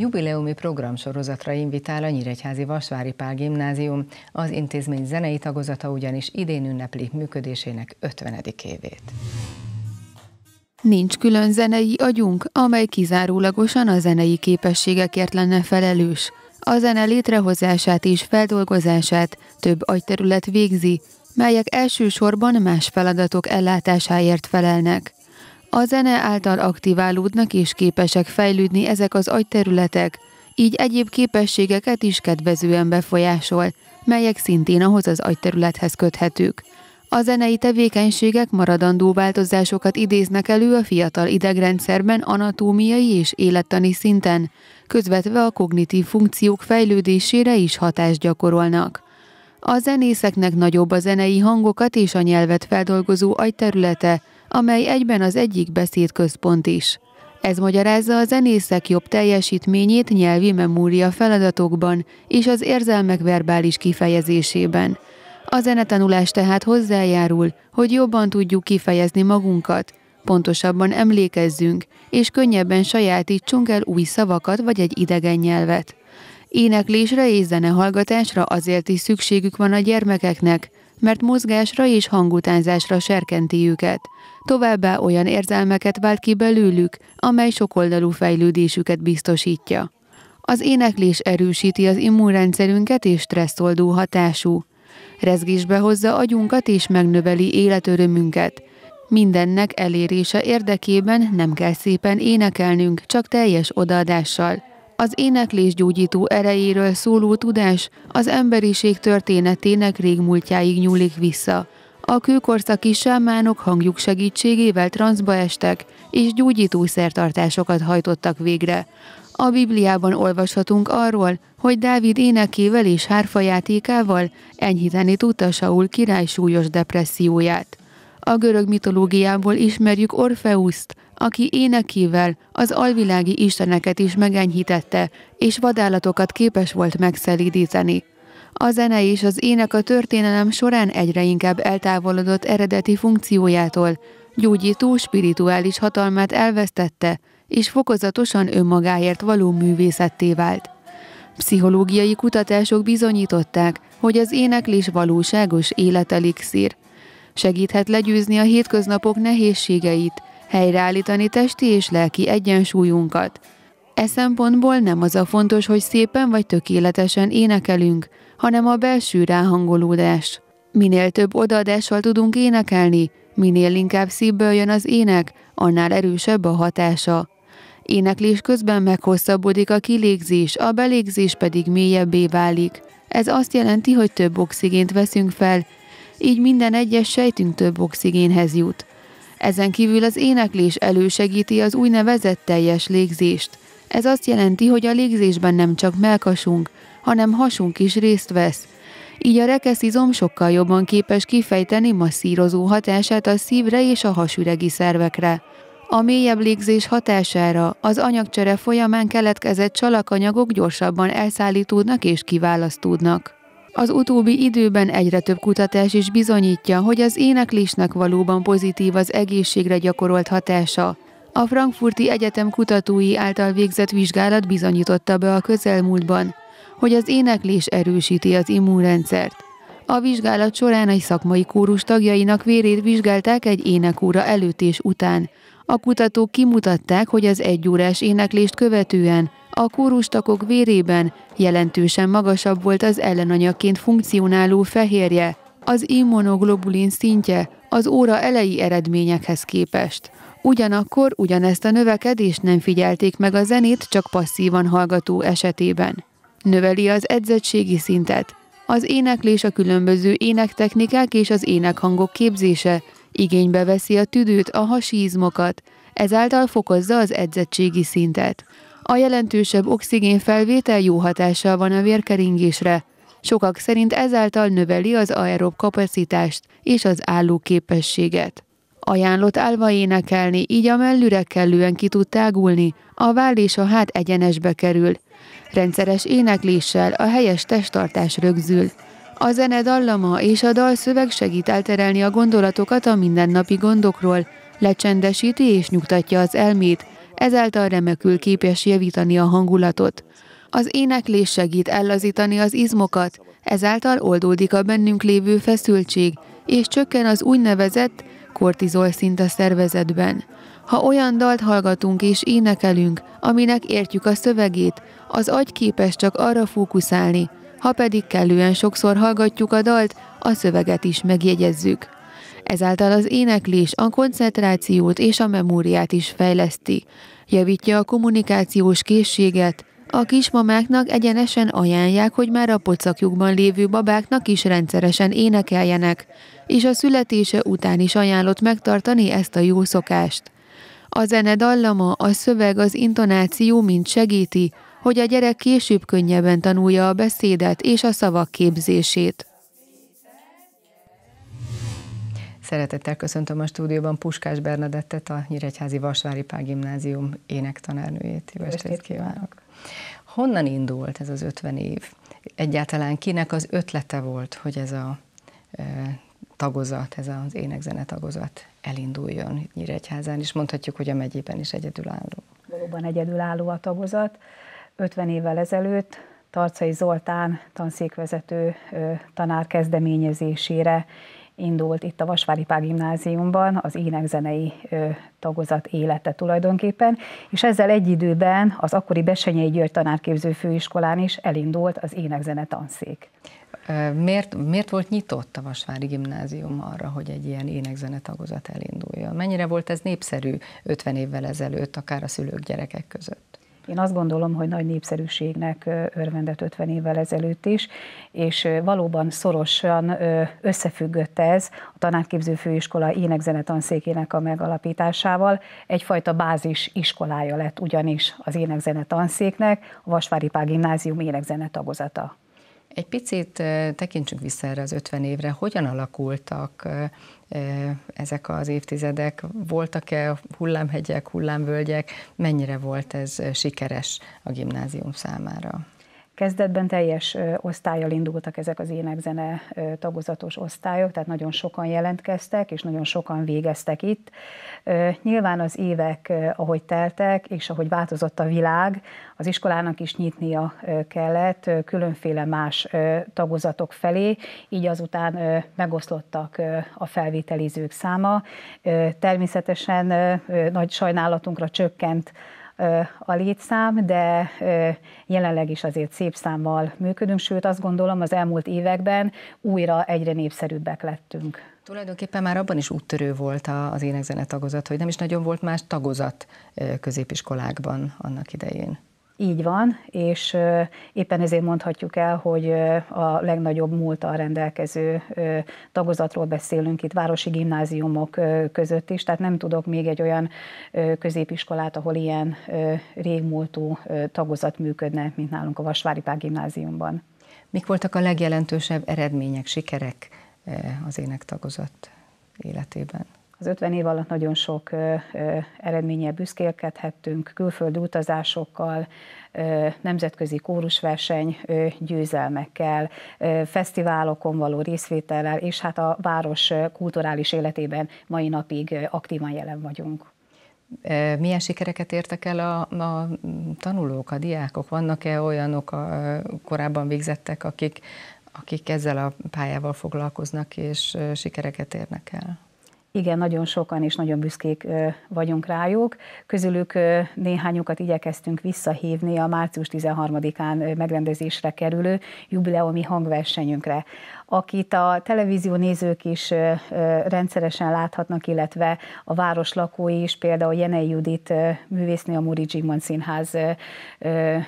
Jubileumi programsorozatra invitál a Nyíregyházi Vasvári Pál Gimnázium, az intézmény zenei tagozata ugyanis idén ünnepli működésének 50. évét. Nincs külön zenei agyunk, amely kizárólagosan a zenei képességekért lenne felelős. A zene létrehozását és feldolgozását több agyterület végzi, melyek elsősorban más feladatok ellátásáért felelnek. A zene által aktiválódnak és képesek fejlődni ezek az agyterületek, így egyéb képességeket is kedvezően befolyásol, melyek szintén ahhoz az agyterülethez köthetők. A zenei tevékenységek maradandó változásokat idéznek elő a fiatal idegrendszerben anatómiai és élettani szinten, közvetve a kognitív funkciók fejlődésére is hatást gyakorolnak. A zenészeknek nagyobb a zenei hangokat és a nyelvet feldolgozó agyterülete, amely egyben az egyik beszédközpont is. Ez magyarázza a zenészek jobb teljesítményét nyelvi memória feladatokban és az érzelmek verbális kifejezésében. A zenetanulás tehát hozzájárul, hogy jobban tudjuk kifejezni magunkat, pontosabban emlékezzünk, és könnyebben sajátítsunk el új szavakat vagy egy idegen nyelvet. Éneklésre és zenehallgatásra azért is szükségük van a gyermekeknek, mert mozgásra és hangutánzásra serkenti őket. Továbbá olyan érzelmeket vált ki belőlük, amely sokoldalú fejlődésüket biztosítja. Az éneklés erősíti az immunrendszerünket és stresszoldó hatású. Rezgésbe hozza agyunkat és megnöveli életörömünket. Mindennek elérése érdekében nem kell szépen énekelnünk, csak teljes odaadással – az éneklés gyógyító erejéről szóló tudás az emberiség történetének régmúltjáig nyúlik vissza. A kőkorszaki sámánok hangjuk segítségével transzba estek, és szertartásokat hajtottak végre. A Bibliában olvashatunk arról, hogy Dávid énekével és hárfajátékával enyhíteni tudta Saul király súlyos depresszióját. A görög mitológiából ismerjük Orfeuszt, aki énekével az alvilági isteneket is megenyhítette, és vadállatokat képes volt megszelídíteni. A zene és az ének a történelem során egyre inkább eltávolodott eredeti funkciójától, gyógyító spirituális hatalmát elvesztette, és fokozatosan önmagáért való művészetté vált. Pszichológiai kutatások bizonyították, hogy az éneklés valóságos életelixír. Segíthet legyőzni a hétköznapok nehézségeit, helyreállítani testi és lelki egyensúlyunkat. E szempontból nem az a fontos, hogy szépen vagy tökéletesen énekelünk, hanem a belső ráhangolódás. Minél több odaadással tudunk énekelni, minél inkább szívből jön az ének, annál erősebb a hatása. Éneklés közben meghosszabbodik a kilégzés, a belégzés pedig mélyebbé válik. Ez azt jelenti, hogy több oxigént veszünk fel, így minden egyes sejtünk több oxigénhez jut. Ezen kívül az éneklés elősegíti az úgynevezett teljes légzést. Ez azt jelenti, hogy a légzésben nem csak melkasunk, hanem hasunk is részt vesz. Így a rekeszizom sokkal jobban képes kifejteni masszírozó hatását a szívre és a hasüregi szervekre. A mélyebb légzés hatására az anyagcsere folyamán keletkezett csalakanyagok gyorsabban elszállítódnak és kiválasztódnak. Az utóbbi időben egyre több kutatás is bizonyítja, hogy az éneklésnek valóban pozitív az egészségre gyakorolt hatása. A Frankfurti Egyetem kutatói által végzett vizsgálat bizonyította be a közelmúltban, hogy az éneklés erősíti az immunrendszert. A vizsgálat során egy szakmai kórus tagjainak vérét vizsgálták egy énekóra előtt és után, a kutatók kimutatták, hogy az egyórás éneklést követően a kórustakok vérében jelentősen magasabb volt az ellenanyagként funkcionáló fehérje, az immunoglobulin szintje az óra elejé eredményekhez képest. Ugyanakkor ugyanezt a növekedést nem figyelték meg a zenét csak passzívan hallgató esetében. Növeli az edzettségi szintet. Az éneklés a különböző énektechnikák és az énekhangok képzése Igénybe veszi a tüdőt, a hasizmokat, ezáltal fokozza az edzettségi szintet. A jelentősebb oxigénfelvétel jó hatással van a vérkeringésre, Sokak szerint ezáltal növeli az aerob kapacitást és az állóképességet. Ajánlott állva énekelni, így a mellüre kellően ki tud tágulni, a váll és a hát egyenesbe kerül. Rendszeres énekléssel a helyes testtartás rögzül. A zene dallama és a dalszöveg segít elterelni a gondolatokat a mindennapi gondokról, lecsendesíti és nyugtatja az elmét, ezáltal remekül képes javítani a hangulatot. Az éneklés segít ellazítani az izmokat, ezáltal oldódik a bennünk lévő feszültség, és csökken az úgynevezett kortizol szint a szervezetben. Ha olyan dalt hallgatunk és énekelünk, aminek értjük a szövegét, az agy képes csak arra fókuszálni, ha pedig kellően sokszor hallgatjuk a dalt, a szöveget is megjegyezzük. Ezáltal az éneklés a koncentrációt és a memóriát is fejleszti, javítja a kommunikációs készséget, a kismamáknak egyenesen ajánlják, hogy már a pocakjukban lévő babáknak is rendszeresen énekeljenek, és a születése után is ajánlott megtartani ezt a jó szokást. A zene dallama, a szöveg, az intonáció mind segíti, hogy a gyerek később könnyebben tanulja a beszédet és a szavak képzését. Szeretettel köszöntöm a stúdióban Puskás Bernadettet, a Nyíregyházi Vasvári Pál Gimnázium énektanárnőjét. Jó estét kívánok! Honnan indult ez az 50 év? Egyáltalán kinek az ötlete volt, hogy ez a e, tagozat, ez az énekzene tagozat elinduljon Nyíregyházán, és mondhatjuk, hogy a megyében is egyedülálló. Valóban egyedülálló a tagozat. 50 évvel ezelőtt Tarcai Zoltán tanszékvezető tanár kezdeményezésére indult itt a Vasvári Pál gimnáziumban az énekzenei tagozat élete tulajdonképpen, és ezzel egy időben az akkori Besenyei György tanárképző főiskolán is elindult az énekzene tanszék. Miért, miért volt nyitott a Vasvári Gimnázium arra, hogy egy ilyen énekzene tagozat elinduljon? Mennyire volt ez népszerű 50 évvel ezelőtt, akár a szülők gyerekek között? Én azt gondolom, hogy nagy népszerűségnek örvendett 50 évvel ezelőtt is, és valóban szorosan összefüggött ez a Tanárképző Főiskola énekzene tanszékének a megalapításával. Egyfajta bázis iskolája lett ugyanis az énekzene tanszéknek, a Vasvári Pál Gimnázium énekzene tagozata. Egy picit tekintsünk vissza erre az 50 évre, hogyan alakultak ezek az évtizedek, voltak-e hullámhegyek, hullámvölgyek, mennyire volt ez sikeres a gimnázium számára? Kezdetben teljes osztályjal indultak ezek az énekzene tagozatos osztályok, tehát nagyon sokan jelentkeztek, és nagyon sokan végeztek itt. Nyilván az évek, ahogy teltek, és ahogy változott a világ, az iskolának is nyitnia kellett különféle más tagozatok felé, így azután megoszlottak a felvételizők száma. Természetesen nagy sajnálatunkra csökkent a létszám, de jelenleg is azért szép számmal működünk, sőt azt gondolom az elmúlt években újra egyre népszerűbbek lettünk. Tulajdonképpen már abban is úttörő volt az énekzene tagozat, hogy nem is nagyon volt más tagozat középiskolákban annak idején. Így van, és éppen ezért mondhatjuk el, hogy a legnagyobb múltal rendelkező tagozatról beszélünk itt városi gimnáziumok között is, tehát nem tudok még egy olyan középiskolát, ahol ilyen régmúltú tagozat működne, mint nálunk a Vasvári Pál gimnáziumban. Mik voltak a legjelentősebb eredmények, sikerek az énektagozat életében? Az 50 év alatt nagyon sok eredménnyel büszkélkedhettünk, külföldi utazásokkal, nemzetközi kórusverseny győzelmekkel, fesztiválokon való részvétellel, és hát a város kulturális életében mai napig aktívan jelen vagyunk. Milyen sikereket értek el a, a tanulók, a diákok? Vannak-e olyanok a, korábban végzettek, akik, akik ezzel a pályával foglalkoznak és sikereket érnek el? Igen, nagyon sokan és nagyon büszkék vagyunk rájuk. Közülük néhányukat igyekeztünk visszahívni a március 13-án megrendezésre kerülő jubileumi hangversenyünkre akit a televízió nézők is rendszeresen láthatnak, illetve a város lakói is, például Jenei Judit művésznő, a Muri Zsigmond Színház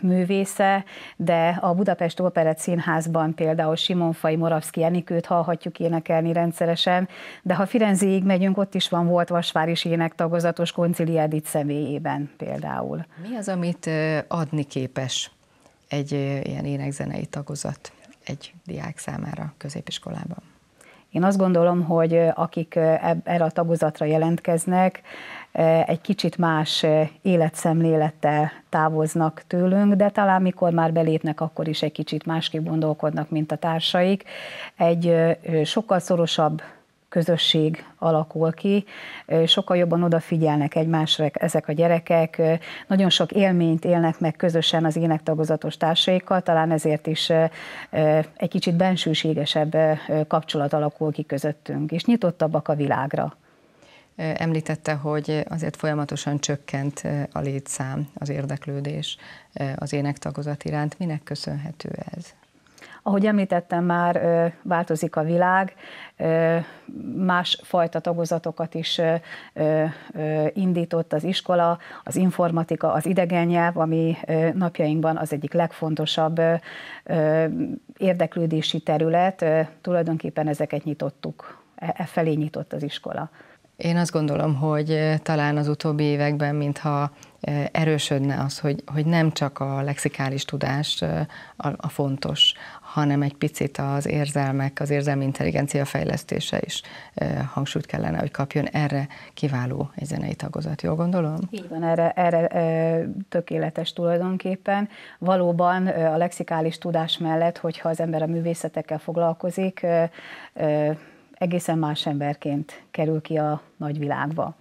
művésze, de a Budapest Operett Színházban például Simonfai Moravszki Enikőt hallhatjuk énekelni rendszeresen, de ha Firenzéig megyünk, ott is van volt Vasváris énektagozatos Koncili Edith személyében például. Mi az, amit adni képes egy ilyen énekzenei tagozat? egy diák számára középiskolában? Én azt gondolom, hogy akik erre a tagozatra jelentkeznek, egy kicsit más életszemlélettel távoznak tőlünk, de talán mikor már belépnek, akkor is egy kicsit másképp gondolkodnak, mint a társaik. Egy sokkal szorosabb közösség alakul ki, sokkal jobban odafigyelnek egymásra ezek a gyerekek, nagyon sok élményt élnek meg közösen az énektagozatos társaikkal, talán ezért is egy kicsit bensőségesebb kapcsolat alakul ki közöttünk, és nyitottabbak a világra. Említette, hogy azért folyamatosan csökkent a létszám, az érdeklődés az énektagozat iránt. Minek köszönhető ez? Ahogy említettem már, változik a világ, más fajta tagozatokat is indított az iskola, az informatika, az idegen nyelv, ami napjainkban az egyik legfontosabb érdeklődési terület. Tulajdonképpen ezeket nyitottuk, e, e felé nyitott az iskola. Én azt gondolom, hogy talán az utóbbi években, mintha erősödne az, hogy, hogy nem csak a lexikális tudás a, a fontos, hanem egy picit az érzelmek, az érzelmi intelligencia fejlesztése is hangsúlyt kellene, hogy kapjon. Erre kiváló egy zenei tagozat, jól gondolom? Így van, erre, erre tökéletes tulajdonképpen. Valóban a lexikális tudás mellett, hogyha az ember a művészetekkel foglalkozik, egészen más emberként kerül ki a nagyvilágba.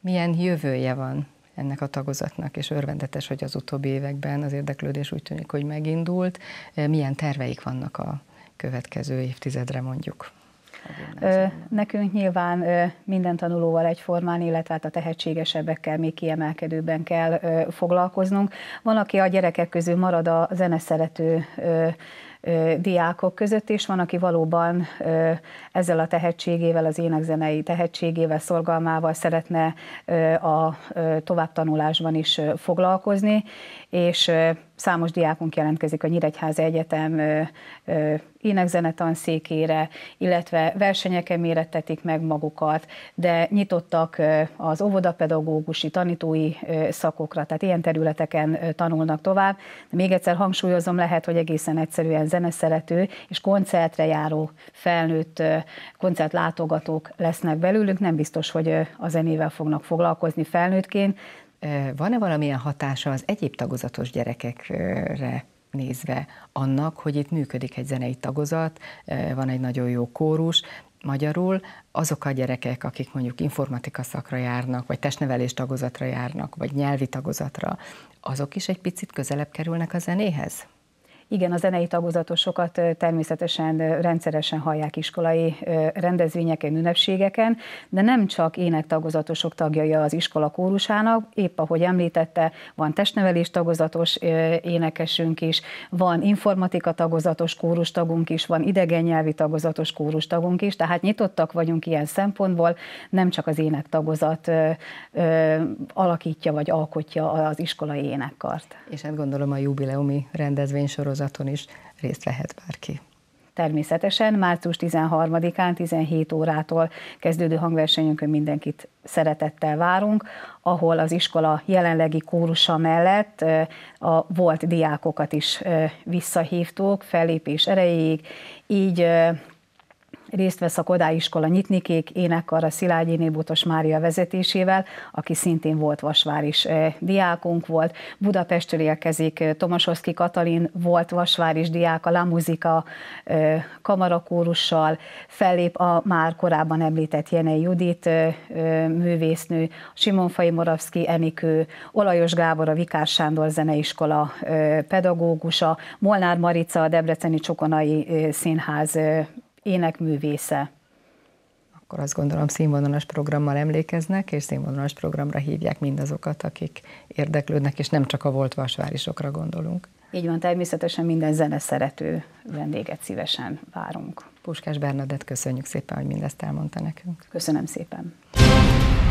Milyen jövője van ennek a tagozatnak, és örvendetes, hogy az utóbbi években az érdeklődés úgy tűnik, hogy megindult. Eh, milyen terveik vannak a következő évtizedre mondjuk? Ö, nekünk nyilván ö, minden tanulóval egyformán, illetve hát a tehetségesebbekkel még kiemelkedőben kell ö, foglalkoznunk. Van, aki a gyerekek közül marad a zeneszerető diákok között, és van, aki valóban ezzel a tehetségével, az énekzenei tehetségével, szorgalmával szeretne a továbbtanulásban is foglalkozni, és számos diákunk jelentkezik a Nyíregyháza Egyetem énekzenetanszékére, illetve versenyeken mérettetik meg magukat, de nyitottak az óvodapedagógusi tanítói szakokra, tehát ilyen területeken tanulnak tovább. Még egyszer hangsúlyozom, lehet, hogy egészen egyszerűen zeneszerető és koncertre járó felnőtt koncertlátogatók lesznek belőlünk, nem biztos, hogy a zenével fognak foglalkozni felnőttként. Van-e valamilyen hatása az egyéb tagozatos gyerekekre nézve annak, hogy itt működik egy zenei tagozat, van egy nagyon jó kórus, magyarul azok a gyerekek, akik mondjuk informatika szakra járnak, vagy testnevelés tagozatra járnak, vagy nyelvi tagozatra, azok is egy picit közelebb kerülnek a zenéhez? Igen, a zenei tagozatosokat természetesen rendszeresen hallják iskolai rendezvényeken, ünnepségeken, de nem csak énektagozatosok tagjai az iskola kórusának, épp ahogy említette, van testnevelés tagozatos énekesünk is, van informatika tagozatos kórus tagunk is, van idegen nyelvi tagozatos kórus tagunk is, tehát nyitottak vagyunk ilyen szempontból, nem csak az énektagozat alakítja vagy alkotja az iskolai énekkart. És hát gondolom a jubileumi rendezvény sorozat hálózaton is részt vehet bárki. Természetesen március 13-án 17 órától kezdődő hangversenyünkön mindenkit szeretettel várunk, ahol az iskola jelenlegi kórusa mellett a volt diákokat is visszahívtuk fellépés erejéig, így Részt vesz a Kodály iskola nyitnikék énekar a Szilágyi Nébutos Mária vezetésével, aki szintén volt vasváris is eh, diákunk volt. Budapestről érkezik eh, Tomasoszki Katalin volt vasváris is diák a La Muzika eh, kamarakórussal, fellép a már korábban említett Jenei Judit művésznő, Fai Moravszki Enikő, Olajos Gábor a Vikár Sándor zeneiskola pedagógusa, Molnár Marica a Debreceni Csokonai Színház énekművésze. Akkor azt gondolom színvonalas programmal emlékeznek, és színvonalas programra hívják mindazokat, akik érdeklődnek, és nem csak a volt vasvárisokra gondolunk. Így van, természetesen minden zene szerető vendéget szívesen várunk. Puskás Bernadett, köszönjük szépen, hogy mindezt elmondta nekünk. Köszönöm szépen.